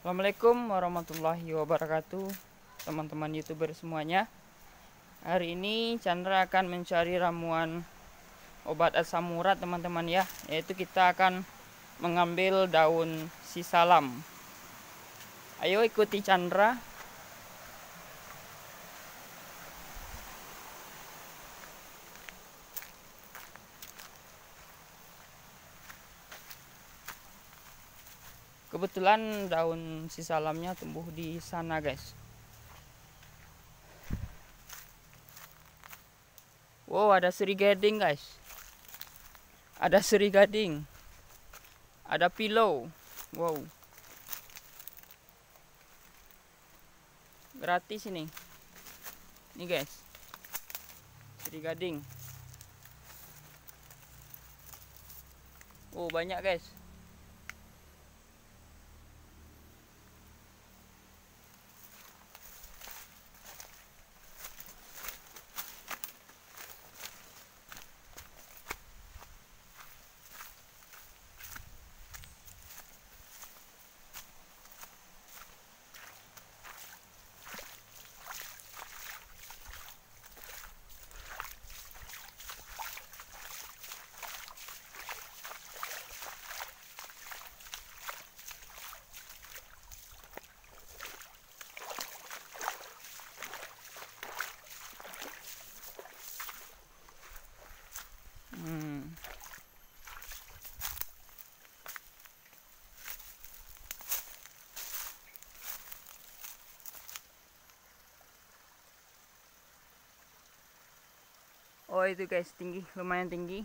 Assalamualaikum warahmatullahi wabarakatuh teman-teman youtuber semuanya hari ini Chandra akan mencari ramuan obat asam urat teman-teman ya yaitu kita akan mengambil daun sisalam ayo ikuti Chandra kebetulan daun si salamnya tumbuh di sana guys wow ada seri gading guys ada seri gading ada pillow wow gratis ini ini guys seri gading oh banyak guys Oh, itu guys tinggi lumayan tinggi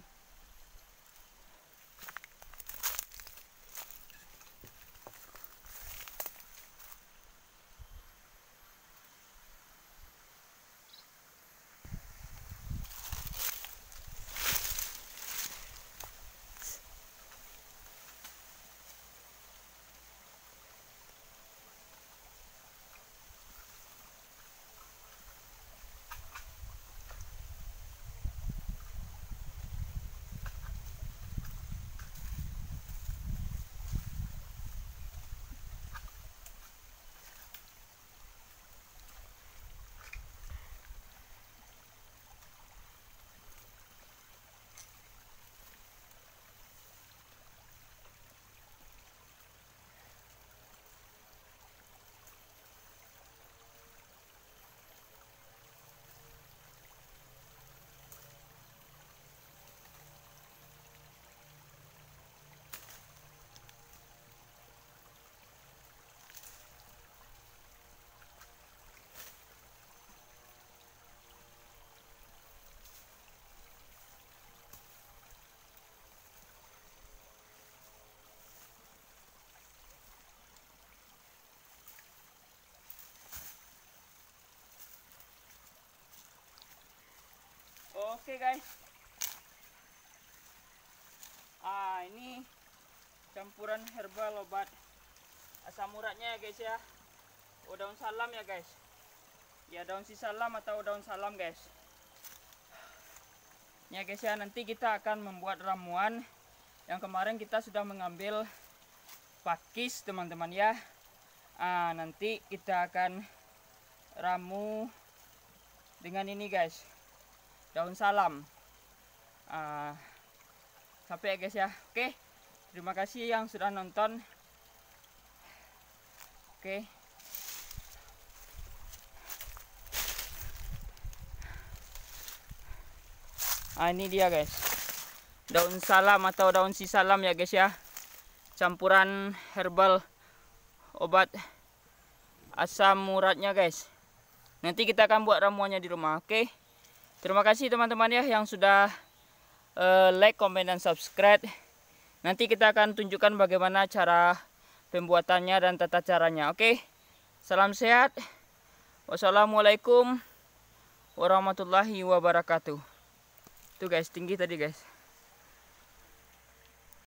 Oke okay, guys. Ah ini campuran herbal obat asam uratnya ya guys ya. Oh daun salam ya guys. Ya daun si salam atau daun salam guys. Ya guys ya nanti kita akan membuat ramuan yang kemarin kita sudah mengambil pakis teman-teman ya. Ah nanti kita akan ramu dengan ini guys daun salam uh, sampai ya guys ya oke okay. terima kasih yang sudah nonton oke okay. ah ini dia guys daun salam atau daun si salam ya guys ya campuran herbal obat asam uratnya guys nanti kita akan buat ramuannya di rumah oke okay? Terima kasih teman-teman ya yang sudah uh, like, comment dan subscribe. Nanti kita akan tunjukkan bagaimana cara pembuatannya dan tata caranya. Oke, salam sehat. Wassalamualaikum warahmatullahi wabarakatuh. Tuh guys, tinggi tadi guys.